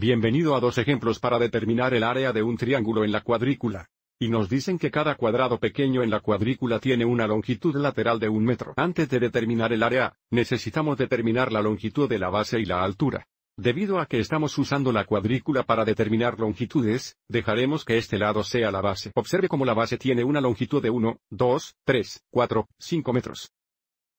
Bienvenido a dos ejemplos para determinar el área de un triángulo en la cuadrícula. Y nos dicen que cada cuadrado pequeño en la cuadrícula tiene una longitud lateral de un metro. Antes de determinar el área, necesitamos determinar la longitud de la base y la altura. Debido a que estamos usando la cuadrícula para determinar longitudes, dejaremos que este lado sea la base. Observe cómo la base tiene una longitud de 1, 2, 3, 4, 5 metros.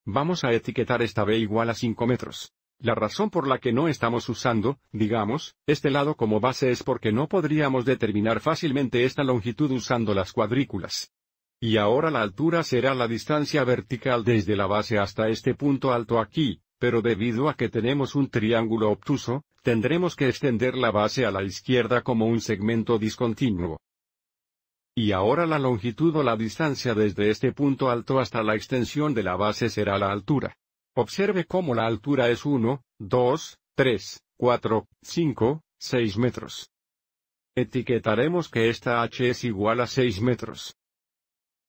Vamos a etiquetar esta B igual a 5 metros. La razón por la que no estamos usando, digamos, este lado como base es porque no podríamos determinar fácilmente esta longitud usando las cuadrículas. Y ahora la altura será la distancia vertical desde la base hasta este punto alto aquí, pero debido a que tenemos un triángulo obtuso, tendremos que extender la base a la izquierda como un segmento discontinuo. Y ahora la longitud o la distancia desde este punto alto hasta la extensión de la base será la altura. Observe cómo la altura es 1, 2, 3, 4, 5, 6 metros. Etiquetaremos que esta h es igual a 6 metros.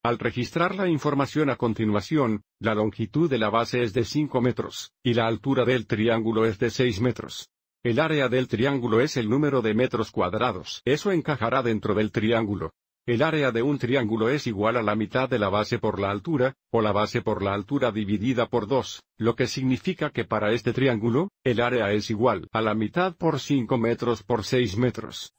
Al registrar la información a continuación, la longitud de la base es de 5 metros, y la altura del triángulo es de 6 metros. El área del triángulo es el número de metros cuadrados. Eso encajará dentro del triángulo. El área de un triángulo es igual a la mitad de la base por la altura, o la base por la altura dividida por 2, lo que significa que para este triángulo, el área es igual a la mitad por 5 metros por 6 metros.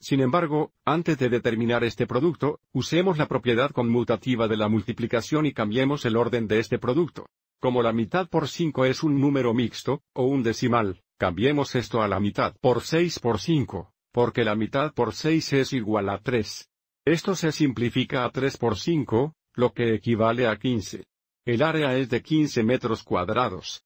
Sin embargo, antes de determinar este producto, usemos la propiedad conmutativa de la multiplicación y cambiemos el orden de este producto. Como la mitad por 5 es un número mixto, o un decimal, Cambiemos esto a la mitad por 6 por 5, porque la mitad por 6 es igual a 3. Esto se simplifica a 3 por 5, lo que equivale a 15. El área es de 15 metros cuadrados.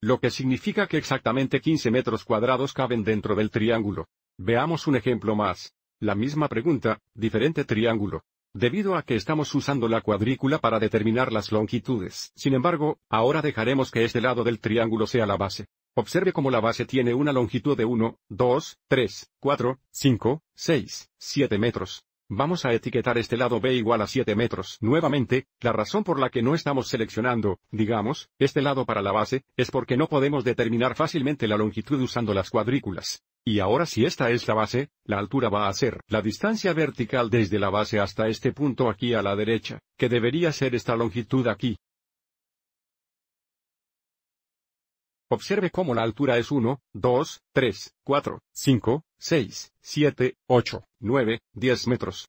Lo que significa que exactamente 15 metros cuadrados caben dentro del triángulo. Veamos un ejemplo más. La misma pregunta, diferente triángulo debido a que estamos usando la cuadrícula para determinar las longitudes. Sin embargo, ahora dejaremos que este lado del triángulo sea la base. Observe cómo la base tiene una longitud de 1, 2, 3, 4, 5, 6, 7 metros. Vamos a etiquetar este lado B igual a 7 metros. Nuevamente, la razón por la que no estamos seleccionando, digamos, este lado para la base, es porque no podemos determinar fácilmente la longitud usando las cuadrículas. Y ahora si esta es la base, la altura va a ser la distancia vertical desde la base hasta este punto aquí a la derecha, que debería ser esta longitud aquí. Observe cómo la altura es 1, 2, 3, 4, 5, 6, 7, 8, 9, 10 metros.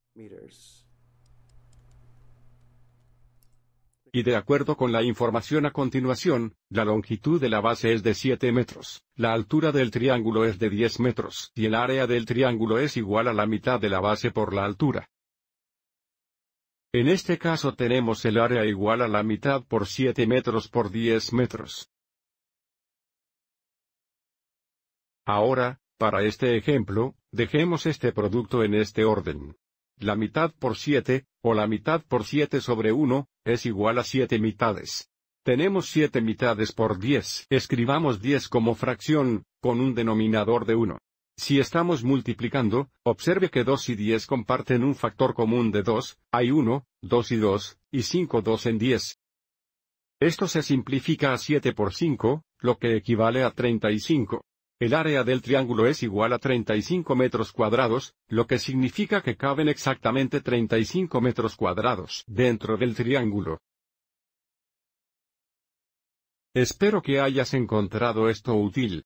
y de acuerdo con la información a continuación, la longitud de la base es de 7 metros, la altura del triángulo es de 10 metros y el área del triángulo es igual a la mitad de la base por la altura. En este caso tenemos el área igual a la mitad por 7 metros por 10 metros. Ahora, para este ejemplo, dejemos este producto en este orden. La mitad por 7, o la mitad por 7 sobre 1, es igual a 7 mitades. Tenemos 7 mitades por 10. Escribamos 10 como fracción, con un denominador de 1. Si estamos multiplicando, observe que 2 y 10 comparten un factor común de 2, hay 1, 2 y 2, y 5 2 en 10. Esto se simplifica a 7 por 5, lo que equivale a 35. El área del triángulo es igual a 35 metros cuadrados, lo que significa que caben exactamente 35 metros cuadrados dentro del triángulo. Espero que hayas encontrado esto útil.